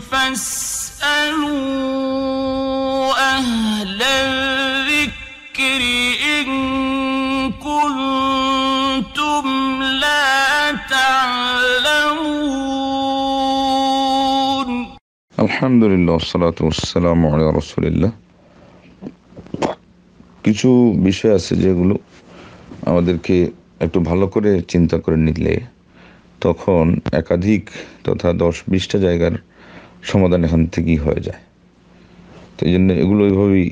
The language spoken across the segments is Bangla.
আলহামদুলিল্লাহ কিছু বিষয় আছে যেগুলো আমাদেরকে একটু ভালো করে চিন্তা করে নিলে তখন একাধিক তথা দশ বিশটা জায়গার সমাধান এখান থেকেই হয়ে যায় তো এই জন্য এগুলো ওইভাবেই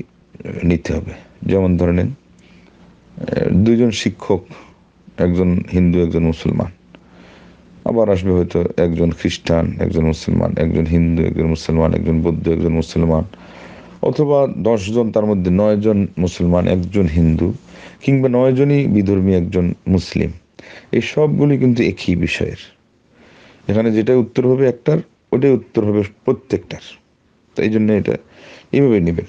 নিতে হবে যেমন ধরে নিন দুজন শিক্ষক একজন হিন্দু একজন মুসলমান আবার আসবে হয়তো একজন খ্রিস্টান একজন মুসলমান একজন হিন্দু একজন মুসলমান একজন বৌদ্ধ একজন মুসলমান অথবা দশজন তার মধ্যে নয়জন মুসলমান একজন হিন্দু কিংবা নয়জনই বিধর্মী একজন মুসলিম এই সবগুলি কিন্তু একই বিষয়ের এখানে যেটা উত্তর হবে একটার ওটাই উত্তর হবে প্রত্যেকটার তো এই জন্য এটা এইভাবে নেবেন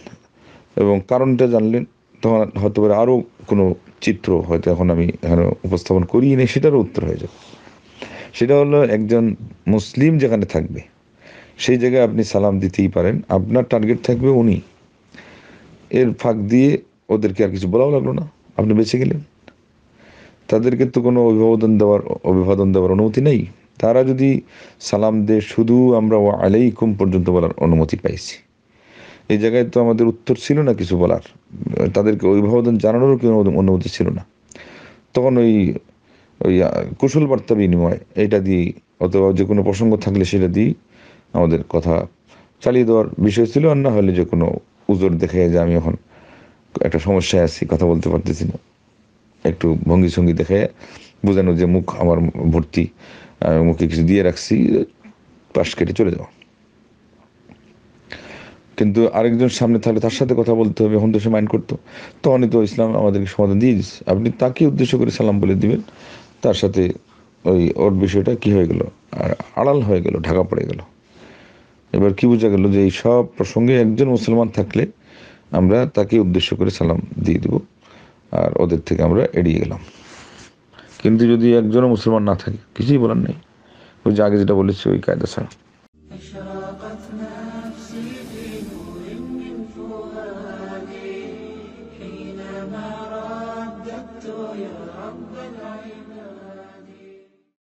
এবং কারণটা জানলেন তখন হয়তো পারে আরও কোনো চিত্র হয়তো এখন আমি এখানে উপস্থাপন করি নি সেটারও উত্তর হয়ে যাবে সেটা হলো একজন মুসলিম যেখানে থাকবে সেই জায়গায় আপনি সালাম দিতেই পারেন আপনার টার্গেট থাকবে উনি এর ফাঁক দিয়ে ওদেরকে আর কিছু বলাও লাগলো না আপনি বেঁচে গেলেন তাদেরকে তো কোনো অভিবাদন দেওয়ার অভিবাদন দেওয়ার অনুমতি নেই তারা যদি সালাম দে শুধু আমরা ও আলাইকুম পর্যন্ত বলার অনুমতি পাইছি এই জায়গায় তো আমাদের উত্তর ছিল না কিছু বলার তাদেরকে অভিভাবন জানানোরও কোনো অনুমতি ছিল না তখন ওই ওই কুশল বার্তা বিনিময় এটা দিয়ে অথবা যে কোনো প্রসঙ্গ থাকলে সেটা দিয়ে আমাদের কথা চালিয়ে দেওয়ার বিষয় ছিল আর না হলে যে কোনো উজোর দেখে যে আমি এখন একটা সমস্যায় আছি কথা বলতে পারতেছি না একটু ভঙ্গি সঙ্গি দেখে বোঝানো যে মুখ আমার ভর্তি মুখে কিছু দিয়ে রাখছি পাশ কেটে চলে যাও কিন্তু আরেকজন সামনে থাকলে তার সাথে কথা বলতে হবে এখন তো সে মাইন্ড করতো তখনই তো ইসলাম আমাদেরকে সমাধান দিয়ে দিচ্ছে আপনি তাকে উদ্দেশ্য করে সালাম বলে দিবেন তার সাথে ওই ওর বিষয়টা কি হয়ে গেল আর আড়াল হয়ে গেল ঢাকা পড়ে গেল এবার কি বোঝা গেল যে এই সব প্রসঙ্গে একজন মুসলমান থাকলে আমরা তাকে উদ্দেশ্য করে সালাম দিয়ে দেব আর ওদের থেকে আমরা এড়িয়ে গেলাম কিন্তু যদি একজনও মুসলমান না থাকে কিছুই বলার নেই ওই যে আগে যেটা বলেছি ওই কায়দা ছাড়া حينما رددت يا رب